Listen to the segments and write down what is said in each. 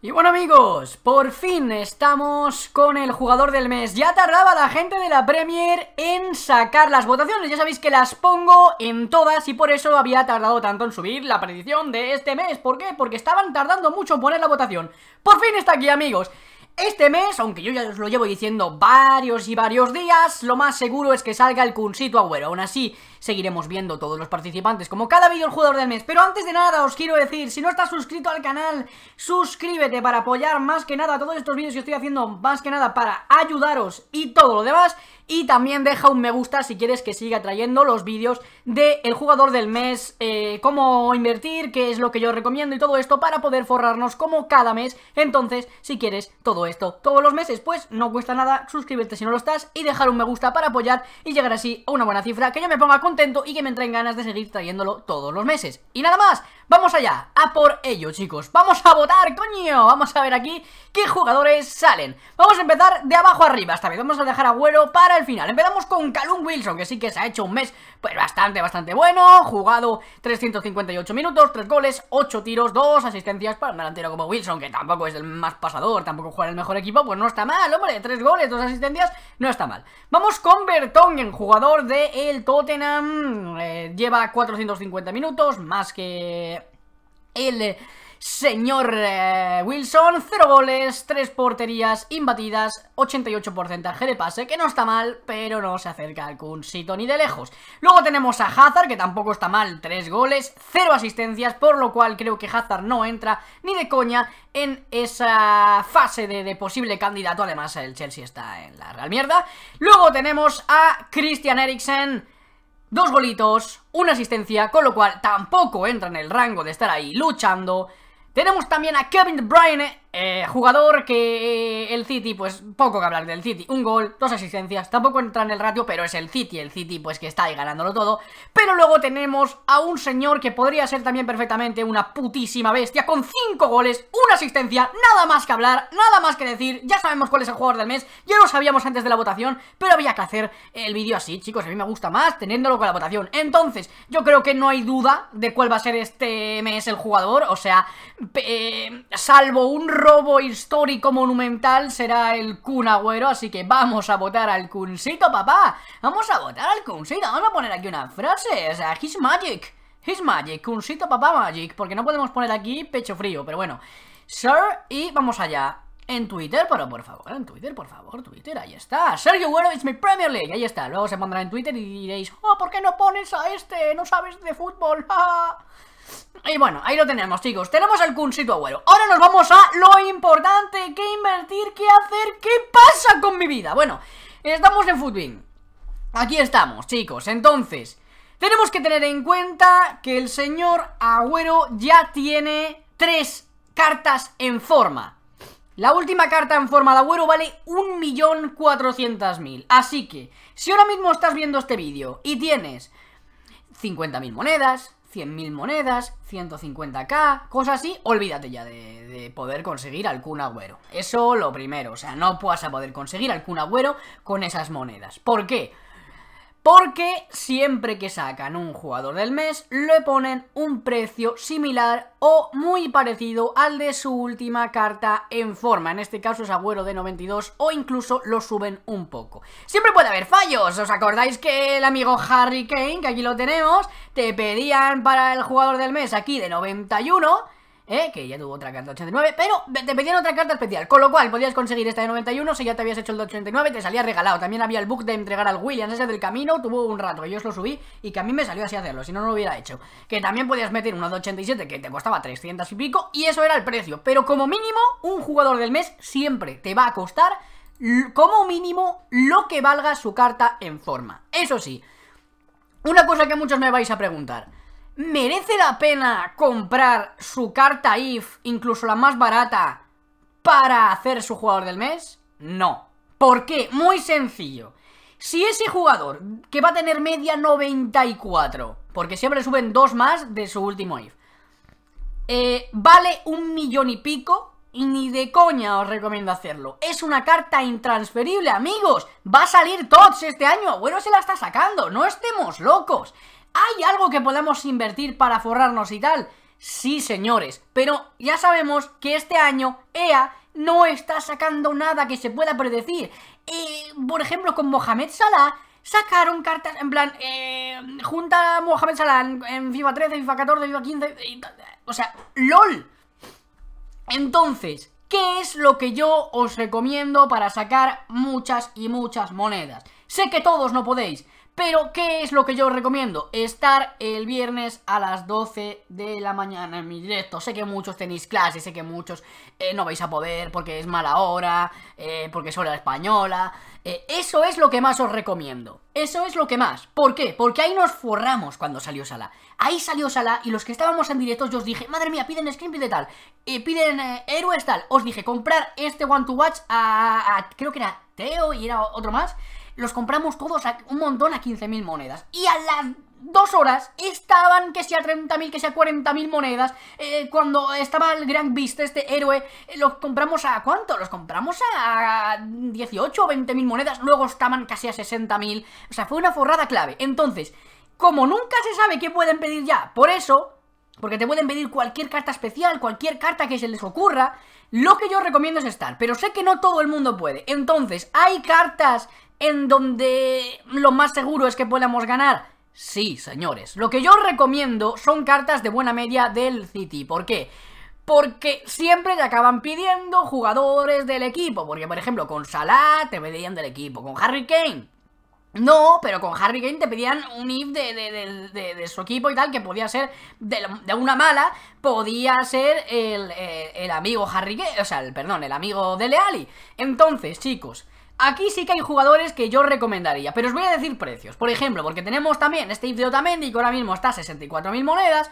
Y bueno amigos, por fin estamos con el jugador del mes Ya tardaba la gente de la Premier en sacar las votaciones Ya sabéis que las pongo en todas y por eso había tardado tanto en subir la predicción de este mes ¿Por qué? Porque estaban tardando mucho en poner la votación Por fin está aquí amigos este mes, aunque yo ya os lo llevo diciendo varios y varios días, lo más seguro es que salga el cuncito Agüero. Aún así, seguiremos viendo todos los participantes como cada vídeo el jugador del mes. Pero antes de nada os quiero decir, si no estás suscrito al canal, suscríbete para apoyar más que nada todos estos vídeos que estoy haciendo, más que nada para ayudaros y todo lo demás. Y también deja un me gusta si quieres que siga trayendo los vídeos del el jugador del mes, eh, cómo invertir, qué es lo que yo recomiendo y todo esto para poder forrarnos como cada mes. Entonces, si quieres todo esto todos los meses, pues no cuesta nada suscribirte si no lo estás y dejar un me gusta para apoyar y llegar así a una buena cifra que yo me ponga contento y que me entren ganas de seguir trayéndolo todos los meses. Y nada más, Vamos allá, a por ello, chicos. Vamos a votar, coño. Vamos a ver aquí qué jugadores salen. Vamos a empezar de abajo arriba esta vez. Vamos a dejar a Güero para el final. Empezamos con Calum Wilson, que sí que se ha hecho un mes pues bastante, bastante bueno. Jugado 358 minutos, Tres goles, ocho tiros, Dos asistencias para un delantero como Wilson, que tampoco es el más pasador, tampoco juega en el mejor equipo, pues no está mal, hombre. tres goles, dos asistencias, no está mal. Vamos con Bertongen, jugador del de el Tottenham. Eh, lleva 450 minutos, más que el señor eh, Wilson. cero goles, tres porterías imbatidas, 88 porcentaje de pase, que no está mal, pero no se acerca al sitio ni de lejos. Luego tenemos a Hazard, que tampoco está mal, tres goles, cero asistencias, por lo cual creo que Hazard no entra ni de coña en esa fase de, de posible candidato. Además, el Chelsea está en la real mierda. Luego tenemos a Christian Eriksen dos golitos, una asistencia, con lo cual tampoco entra en el rango de estar ahí luchando. Tenemos también a Kevin De Bruyne eh, jugador que eh, el City, pues poco que hablar del City. Un gol, dos asistencias, tampoco entra en el ratio, pero es el City, el City pues que está ahí ganándolo todo. Pero luego tenemos a un señor que podría ser también perfectamente una putísima bestia, con cinco goles, una asistencia, nada más que hablar, nada más que decir. Ya sabemos cuál es el jugador del mes, ya lo sabíamos antes de la votación, pero había que hacer el vídeo así, chicos. A mí me gusta más teniéndolo con la votación. Entonces, yo creo que no hay duda de cuál va a ser este mes el jugador, o sea, eh, salvo un robo histórico monumental será el Kun así que vamos a votar al Kuncito, papá. Vamos a votar al Kuncito, vamos a poner aquí una frase, o sea, he's magic. His magic, Kuncito, papá magic, porque no podemos poner aquí pecho frío, pero bueno. Sir, y vamos allá. En Twitter, pero por favor, en Twitter, por favor, Twitter, ahí está. Sergio Güero it's my Premier League, ahí está. Luego se pondrá en Twitter y diréis, oh, ¿por qué no pones a este? No sabes de fútbol. Y bueno, ahí lo tenemos, chicos. Tenemos el cuncito Agüero Ahora nos vamos a lo importante. ¿Qué invertir? ¿Qué hacer? ¿Qué pasa con mi vida? Bueno, estamos en Footwing. Aquí estamos, chicos. Entonces, tenemos que tener en cuenta que el señor Agüero ya tiene tres cartas en forma. La última carta en forma de Agüero vale 1.400.000. Así que, si ahora mismo estás viendo este vídeo y tienes 50.000 monedas, 100.000 monedas, 150k, cosas así, olvídate ya de, poder conseguir algún Agüero. Eso lo primero, o sea, no vas a poder conseguir algún Agüero con esas monedas. ¿Por qué? porque siempre que sacan un jugador del mes le ponen un precio similar o muy parecido al de su última carta en forma, en este caso es Agüero de 92 o incluso lo suben un poco. Siempre puede haber fallos, ¿os acordáis que el amigo Harry Kane, que aquí lo tenemos, te pedían para el jugador del mes aquí de 91 eh, que ya tuvo otra carta 89, pero te pedían otra carta especial, con lo cual podías conseguir esta de 91 si ya te habías hecho el 89, te salía regalado. También había el bug de entregar al Williams ese del camino, tuvo un rato que yo os lo subí y que a mí me salió así hacerlo, si no, no lo hubiera hecho. Que también podías meter uno de 87 que te costaba 300 y pico y eso era el precio, pero como mínimo un jugador del mes siempre te va a costar como mínimo lo que valga su carta en forma. Eso sí, una cosa que muchos me vais a preguntar. ¿Merece la pena comprar su carta IF, incluso la más barata, para hacer su jugador del mes? No. ¿Por qué? Muy sencillo. Si ese jugador, que va a tener media 94, porque siempre suben dos más de su último IF, eh, vale un millón y pico, y ni de coña os recomiendo hacerlo. Es una carta intransferible, amigos. Va a salir TOTS este año. Bueno, se la está sacando. No estemos locos. ¿Hay algo que podamos invertir para forrarnos y tal? Sí, señores, pero ya sabemos que este año EA no está sacando nada que se pueda predecir. por ejemplo, con Mohamed Salah sacaron cartas en plan, eh, junta Mohamed Salah en, FIFA 13, FIFA 14, FIFA 15, o sea, LOL. Entonces, ¿qué es lo que yo os recomiendo para sacar muchas y muchas monedas? Sé que todos no podéis, pero, ¿qué es lo que yo os recomiendo? Estar el viernes a las 12 de la mañana en mi directo. Sé que muchos tenéis clases, sé que muchos eh, no vais a poder porque es mala hora, eh, porque es hora española. Eh, eso es lo que más os recomiendo. Eso es lo que más. ¿Por qué? Porque ahí nos forramos cuando salió Sala. Ahí salió Sala y los que estábamos en directo yo os dije, madre mía, piden screenplay de tal. piden héroes tal. Os dije, comprar este One to Watch a creo que era Teo y era otro más los compramos todos a un montón a 15.000 monedas. Y a las dos horas estaban que sea 30.000, que sea 40.000 monedas. Eh, cuando estaba el Gran Beast, este héroe, eh, los compramos a cuánto? Los compramos a 18 o 20.000 monedas. Luego estaban casi a 60.000. O sea, fue una forrada clave. Entonces, como nunca se sabe qué pueden pedir ya, por eso... Porque te pueden pedir cualquier carta especial, cualquier carta que se les ocurra. Lo que yo recomiendo es estar, pero sé que no todo el mundo puede. Entonces, hay cartas en donde lo más seguro es que podamos ganar? Sí, señores. Lo que yo recomiendo son cartas de buena media del City. ¿Por qué? Porque siempre te acaban pidiendo jugadores del equipo. Porque, por ejemplo, con Salah te pedían del equipo. Con Harry Kane no, pero con Harry Kane te pedían un if de, su equipo y tal, que podía ser de, una mala, podía ser el, eh, el, amigo Harry Kane, o sea, el, perdón, el amigo de Leali. Entonces, chicos, Aquí sí que hay jugadores que yo recomendaría, pero os voy a decir precios. Por ejemplo, porque tenemos también este if de Otamendi, que ahora mismo está a 64.000 monedas,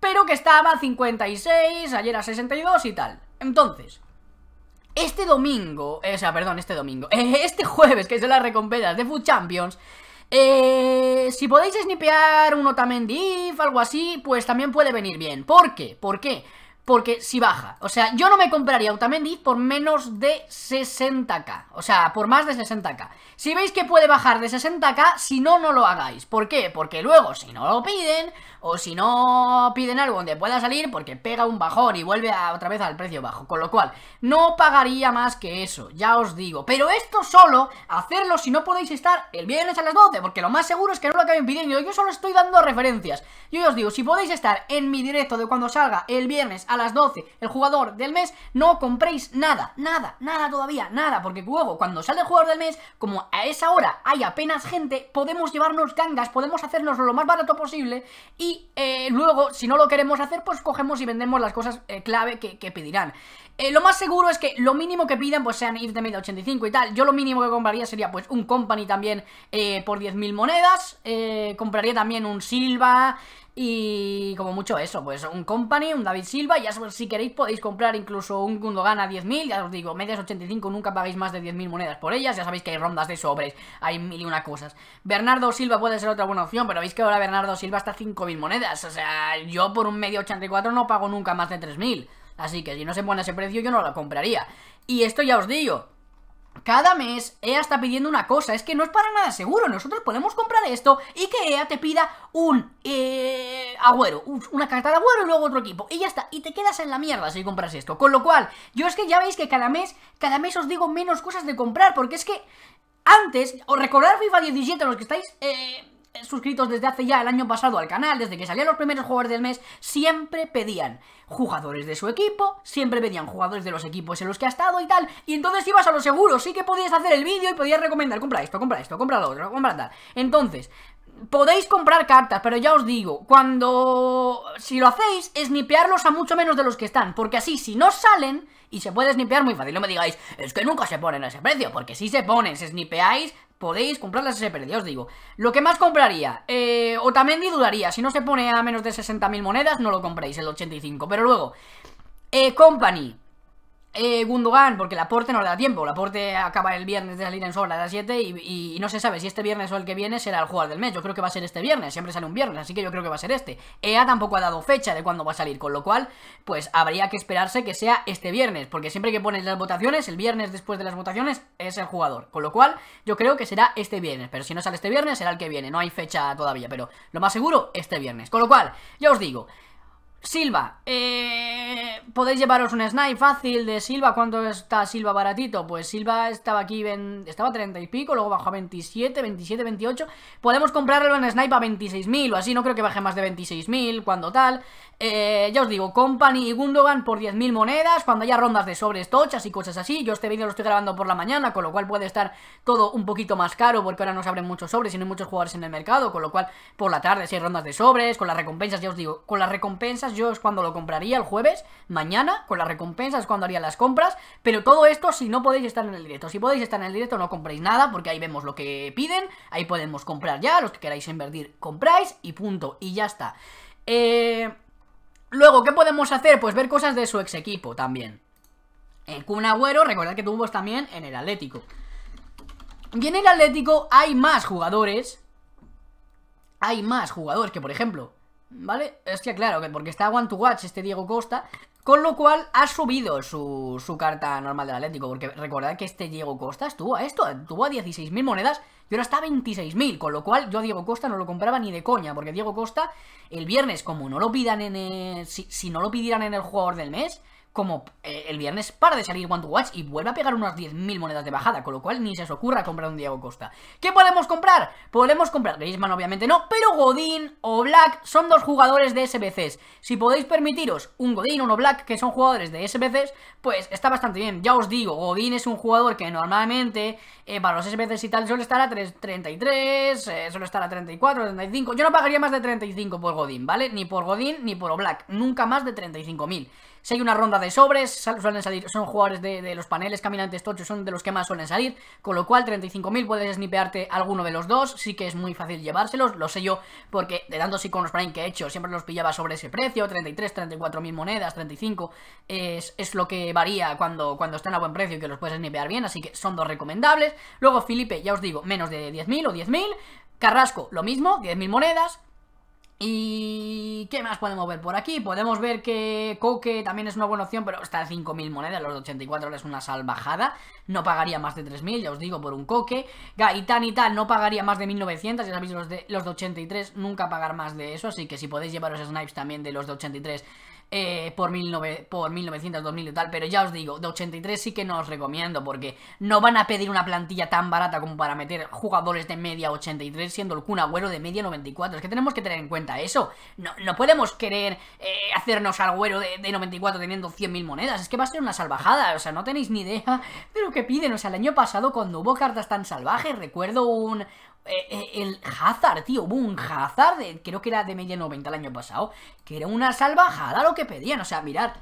pero que estaba a 56, ayer a 62 y tal. Entonces, este domingo, eh, o sea, perdón, este domingo, este jueves, que es de las recompensas de Food Champions, eh, si podéis snipear un Otamendi, algo así, pues también puede venir bien. ¿Por qué? ¿Por qué? porque si baja. O sea, yo no me compraría Otamendi por menos de 60k. O sea, por más de 60k. Si veis que puede bajar de 60k, si no, no lo hagáis. ¿Por qué? Porque luego, si no lo piden, o si no piden algo donde pueda salir, porque pega un bajón y vuelve otra vez al precio bajo. Con lo cual, no pagaría más que eso, ya os digo. Pero esto solo, hacerlo si no podéis estar el viernes a las 12, porque lo más seguro es que no lo acaben pidiendo. Yo solo estoy dando referencias. Yo os digo, si podéis estar en mi directo de cuando salga el viernes a las 12 el jugador del mes, no compréis nada, nada, nada todavía, nada, porque luego cuando sale el jugador del mes, como a esa hora hay apenas gente, podemos llevarnos gangas, podemos hacernos lo más barato posible y eh, luego, si no lo queremos hacer, pues cogemos y vendemos las cosas eh, clave que, pedirán. Eh, lo más seguro es que lo mínimo que pidan pues sean ir de 85 y tal. Yo lo mínimo que compraría sería pues un company también eh, por 10.000 monedas. compraría también un Silva, y como mucho eso, pues un Company, un David Silva, ya si queréis podéis comprar incluso un Gundogan a 10.000, ya os digo, medias 85, nunca pagáis más de 10.000 monedas por ellas, ya sabéis que hay rondas de sobres, hay mil y una cosas. Bernardo Silva puede ser otra buena opción, pero veis que ahora Bernardo Silva está 5.000 monedas, o sea, yo por un medio 84 no pago nunca más de 3.000, así que si no se pone ese precio yo no lo compraría. Y esto ya os digo, cada mes EA está pidiendo una cosa, es que no es para nada seguro, nosotros podemos comprar esto y que EA te pida un eh, agüero, una carta de agüero y luego otro equipo, y ya está, y te quedas en la mierda si compras esto, con lo cual, yo es que ya veis que cada mes, cada mes os digo menos cosas de comprar, porque es que antes, o recordar FIFA 17 los que estáis... Eh, suscritos desde hace ya el año pasado al canal, desde que salían los primeros jugadores del mes, siempre pedían jugadores de su equipo, siempre pedían jugadores de los equipos en los que ha estado y tal, y entonces ibas a lo seguro, sí que podías hacer el vídeo y podías recomendar, compra esto, compra esto, compra lo otro, compra tal. Entonces, podéis comprar cartas, pero ya os digo, cuando... si lo hacéis, es nipearlos a mucho menos de los que están, porque así, si no salen y se puede snipear muy fácil. No me digáis, es que nunca se ponen a ese precio, porque si se ponen, si snipeáis, podéis comprarlas a ese precio, os digo. Lo que más compraría, eh, ni dudaría, si no se pone a menos de 60.000 monedas, no lo compréis, el 85. Pero luego, eh, Company, eh, Gundogan, porque el aporte no le da tiempo. El aporte acaba el viernes de salir en sol a las 7 y, no se sabe si este viernes o el que viene será el jugador del mes. Yo creo que va a ser este viernes, siempre sale un viernes, así que yo creo que va a ser este. EA tampoco ha dado fecha de cuándo va a salir, con lo cual, pues habría que esperarse que sea este viernes, porque siempre que pones las votaciones, el viernes después de las votaciones es el jugador. Con lo cual, yo creo que será este viernes, pero si no sale este viernes será el que viene. No hay fecha todavía, pero lo más seguro, este viernes. Con lo cual, ya os digo. Silva, eh, podéis llevaros un snipe fácil de Silva. ¿Cuánto está Silva baratito? Pues Silva estaba aquí, estaba a 30 y pico, luego bajó a 27, 27, 28. Podemos comprarlo en snipe a 26.000 o así, no creo que baje más de 26.000 cuando tal. Eh, ya os digo, Company y Gundogan por 10.000 monedas, cuando haya rondas de sobres tochas y cosas así. Yo este vídeo lo estoy grabando por la mañana, con lo cual puede estar todo un poquito más caro, porque ahora no se abren muchos sobres y no hay muchos jugadores en el mercado, con lo cual por la tarde si hay rondas de sobres, con las recompensas, ya os digo, con las recompensas yo es cuando lo compraría el jueves, mañana, con las recompensas es cuando haría las compras, pero todo esto si no podéis estar en el directo. Si podéis estar en el directo no compréis nada, porque ahí vemos lo que piden, ahí podemos comprar ya, los que queráis invertir compráis y punto, y ya está. Eh... Luego, ¿qué podemos hacer? Pues ver cosas de su ex equipo también. El eh, Kun Agüero, recordad que tuvo también en el Atlético. Y en el Atlético hay más jugadores. Hay más jugadores que, por ejemplo, ¿vale? Es que claro, que porque está one to watch este Diego Costa, con lo cual ha subido su, carta normal del Atlético, porque recordad que este Diego Costa estuvo a esto, estuvo a 16.000 monedas pero está 26.000, con lo cual yo a Diego Costa no lo compraba ni de coña, porque Diego Costa el viernes, como no lo pidan en el, si no lo pidieran en el jugador del mes, como eh, el viernes para de salir One to Watch y vuelve a pegar unas 10.000 monedas de bajada, con lo cual ni se os ocurra comprar un Diego Costa. ¿Qué podemos comprar? Podemos comprar, Griezmann obviamente no, pero Godín o Black son dos jugadores de SBCs. Si podéis permitiros un Godín o un Black, que son jugadores de SBCs, pues está bastante bien. Ya os digo, Godín es un jugador que normalmente eh, para los SBCs y tal suele estar a 33, eh, suele estar a 34, 35. Yo no pagaría más de 35 por Godín, ¿vale? Ni por Godín ni por Black, nunca más de 35.000. Si hay una ronda de sobres, suelen salir, son jugadores de, los paneles caminantes tochos, son de los que más suelen salir, con lo cual 35.000 puedes snipearte alguno de los dos, sí que es muy fácil llevárselos, lo sé yo, porque de con los Prime que he hecho, siempre los pillaba sobre ese precio, 33, 34.000 monedas, 35, es, lo que varía cuando, cuando están a buen precio y que los puedes snipear bien, así que son dos recomendables, luego Felipe, ya os digo, menos de 10.000 o 10.000, Carrasco, lo mismo, 10.000 monedas, ¿Y qué más podemos ver por aquí? Podemos ver que Coque también es una buena opción, pero está a 5.000 monedas, los de 84 es una salvajada. No pagaría más de 3.000, ya os digo, por un coque Gaitán y tal no pagaría más de 1.900, ya sabéis, los de, los 83 nunca pagar más de eso, así que si podéis llevaros snipes también de los de 83 eh, por, mil por 1900, 2000 y tal, pero ya os digo, de 83 sí que no os recomiendo porque no van a pedir una plantilla tan barata como para meter jugadores de media 83 siendo el Agüero de media 94. Es que tenemos que tener en cuenta eso. No, podemos querer eh, hacernos Agüero de, de 94 teniendo 100.000 monedas. Es que va a ser una salvajada. O sea, no tenéis ni idea de lo que piden. O sea, el año pasado cuando hubo cartas tan salvajes, recuerdo un, eh, eh, el Hazard, tío, hubo un Hazard, creo que era de media noventa el año pasado, que era una salvajada lo que pedían, o sea, mirad.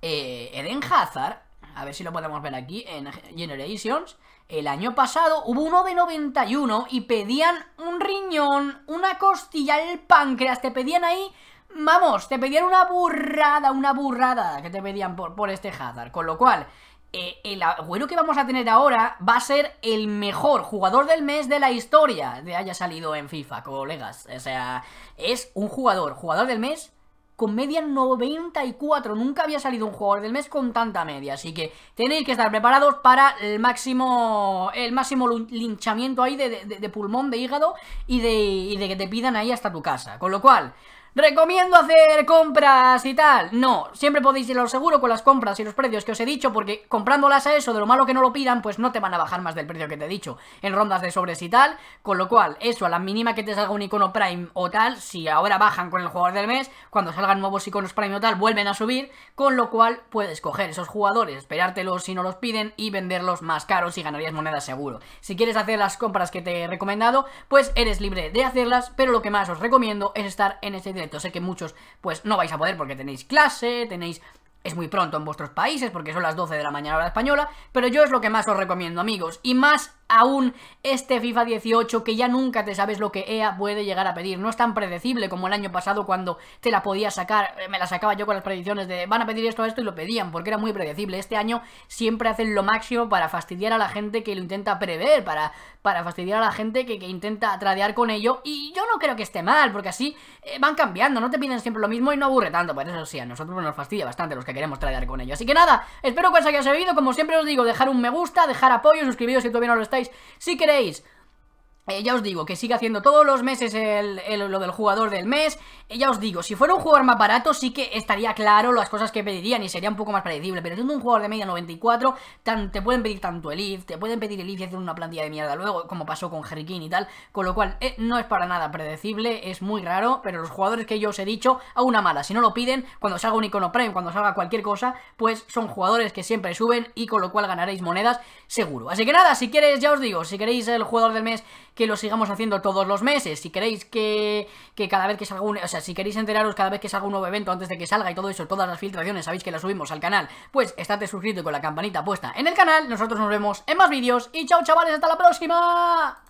Eh, Eden Hazard, a ver si lo podemos ver aquí en Generations, el año pasado hubo uno de 91 y pedían un riñón, una costilla, el páncreas, te pedían ahí... Vamos, te pedían una burrada, una burrada que te pedían por, por este Hazard. Con lo cual, eh, el agüero que vamos a tener ahora va a ser el mejor jugador del mes de la historia de haya salido en FIFA, colegas. O sea, es un jugador, jugador del mes con media 94. Nunca había salido un jugador del mes con tanta media. Así que tenéis que estar preparados para el máximo el máximo linchamiento ahí de, de pulmón, de hígado y de, y de que te pidan ahí hasta tu casa. Con lo cual... Recomiendo hacer compras y tal. No, siempre podéis ir a lo seguro con las compras y los precios que os he dicho, porque comprándolas a eso, de lo malo que no lo pidan, pues no te van a bajar más del precio que te he dicho en rondas de sobres y tal. Con lo cual, eso, a la mínima que te salga un icono Prime o tal, si ahora bajan con el jugador del mes, cuando salgan nuevos iconos Prime o tal, vuelven a subir. Con lo cual, puedes coger esos jugadores, esperártelos si no los piden y venderlos más caros y ganarías monedas seguro. Si quieres hacer las compras que te he recomendado, pues eres libre de hacerlas, pero lo que más os recomiendo es estar en ese Sé que muchos, pues, no vais a poder porque tenéis clase, tenéis es muy pronto en vuestros países porque son las 12 de la mañana hora española, pero yo es lo que más os recomiendo amigos, y más aún este FIFA 18 que ya nunca te sabes lo que EA puede llegar a pedir. No es tan predecible como el año pasado cuando te la podía sacar, eh, me la sacaba yo con las predicciones de van a pedir esto, esto y lo pedían porque era muy predecible. Este año siempre hacen lo máximo para fastidiar a la gente que lo intenta prever, para, para fastidiar a la gente que, intenta tradear con ello y yo no creo que esté mal porque así eh, van cambiando, no te piden siempre lo mismo y no aburre tanto, por pues eso sí, a nosotros nos fastidia bastante los que queremos tradear con ello. Así que nada, espero que os haya servido, como siempre os digo, dejar un me gusta, dejar apoyo, suscribiros si todavía no lo estáis si queréis eh, ya os digo, que sigue haciendo todos los meses el, lo del jugador del mes. Eh, ya os digo, si fuera un jugador más barato, sí que estaría claro las cosas que pedirían y sería un poco más predecible. Pero siendo un jugador de media 94, te pueden pedir tanto el IF, te pueden pedir el IF y hacer una plantilla de mierda luego, como pasó con Harry y tal. Con lo cual, eh, no es para nada predecible, es muy raro. Pero los jugadores que yo os he dicho, a una mala, si no lo piden, cuando salga un icono Prime, cuando salga cualquier cosa, pues son jugadores que siempre suben y con lo cual ganaréis monedas seguro. Así que nada, si queréis, ya os digo, si queréis el jugador del mes que lo sigamos haciendo todos los meses. Si queréis que, que cada vez que salga un... O sea, si queréis enteraros cada vez que salga un nuevo evento antes de que salga y todo eso, todas las filtraciones, sabéis que las subimos al canal, pues estate suscrito con la campanita puesta en el canal. Nosotros nos vemos en más vídeos y chao chavales, hasta la próxima.